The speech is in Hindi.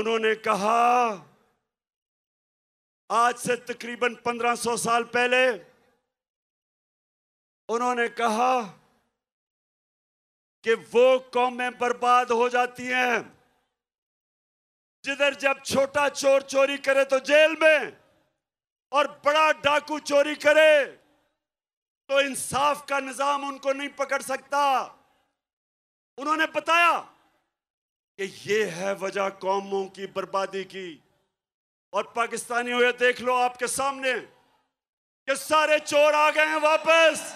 उन्होंने कहा आज से तकरीबन 1500 साल पहले उन्होंने कहा कि वो कौमें बर्बाद हो जाती हैं जिधर जब छोटा चोर चोरी करे तो जेल में और बड़ा डाकू चोरी करे तो इंसाफ का निजाम उनको नहीं पकड़ सकता उन्होंने बताया कि ये है वजह कौमों की बर्बादी की और पाकिस्तानी हुए देख लो आपके सामने कि सारे चोर आ गए हैं वापस